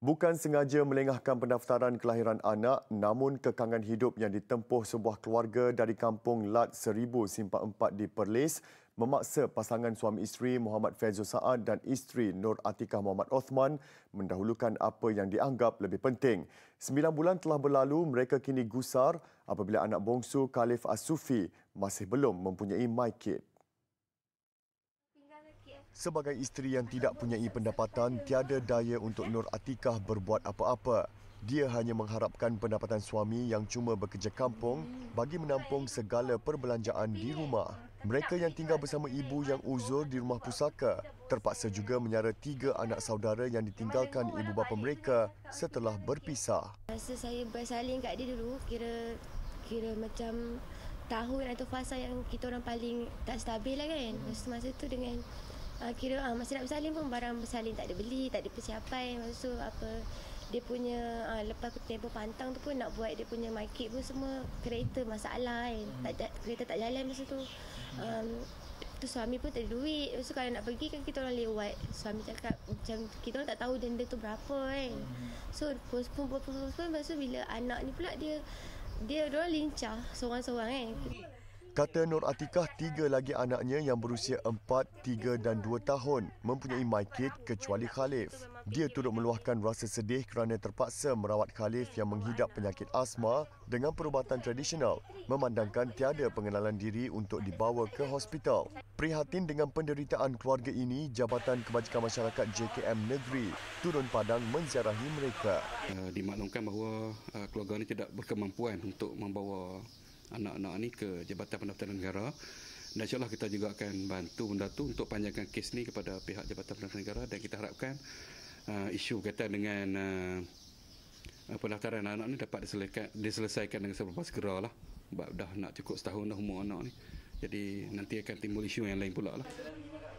Bukan sengaja melengahkan pendaftaran kelahiran anak, namun kekangan hidup yang ditempuh sebuah keluarga dari kampung Lat Seribu Simpang Empat di Perlis memaksa pasangan suami isteri Muhammad Fazul Saad dan isteri Nur Atikah Muhammad Othman mendahulukan apa yang dianggap lebih penting. Sembilan bulan telah berlalu, mereka kini gusar apabila anak bongsu Khalif Asufi masih belum mempunyai MyKid. Sebagai isteri yang tidak punyai pendapatan, tiada daya untuk Nur Atikah berbuat apa-apa. Dia hanya mengharapkan pendapatan suami yang cuma bekerja kampung bagi menampung segala perbelanjaan di rumah. Mereka yang tinggal bersama ibu yang uzur di rumah pusaka terpaksa juga menyara tiga anak saudara yang ditinggalkan ibu bapa mereka setelah berpisah. Rasa saya bersaling kat dia dulu kira kira macam tahun atau fasa yang kita orang paling tak stabil lah kan. Masa tu dengan uh, kira uh, ah, masa nak bersalin pun barang bersalin tak ada beli, tak ada persiapan. Masa tu apa dia punya uh, lepas aku tempoh pantang tu pun nak buat dia punya market pun semua kereta masalah kan. Hmm. Tak kereta tak jalan masa tu. Um, tu suami pun tak ada duit. So kalau nak pergi kan kita orang lewat. Suami cakap macam kita orang tak tahu denda tu berapa kan. Hmm. So postpone postpone postpone masa bila anak ni pula dia dia orang lincah seorang-seorang kan. Hmm. Kata Nur Atikah, tiga lagi anaknya yang berusia empat, tiga dan dua tahun mempunyai MyKid kecuali Khalif. Dia turut meluahkan rasa sedih kerana terpaksa merawat Khalif yang menghidap penyakit asma dengan perubatan tradisional, memandangkan tiada pengenalan diri untuk dibawa ke hospital. Prihatin dengan penderitaan keluarga ini, Jabatan Kebajikan Masyarakat JKM Negeri turun padang menziarahi mereka. Eh, dimaklumkan bahawa eh, keluarga ini tidak berkemampuan untuk membawa anak-anak ini ke Jabatan Pendaftaran Negara dan insyaAllah kita juga akan bantu benda untuk panjangkan kes ni kepada pihak Jabatan Pendaftaran Negara dan kita harapkan uh, isu berkaitan dengan uh, pendaftaran anak ini dapat diselesaikan, diselesaikan dengan seberapa segera lah sebab dah nak cukup setahun dah umur anak ini. jadi nanti akan timbul isu yang lain pula lah.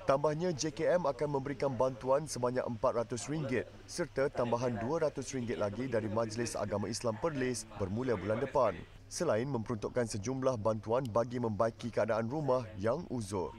Tambahnya, JKM akan memberikan bantuan sebanyak RM400 serta tambahan RM200 lagi dari Majlis Agama Islam Perlis bermula bulan depan selain memperuntukkan sejumlah bantuan bagi membaiki keadaan rumah yang uzur.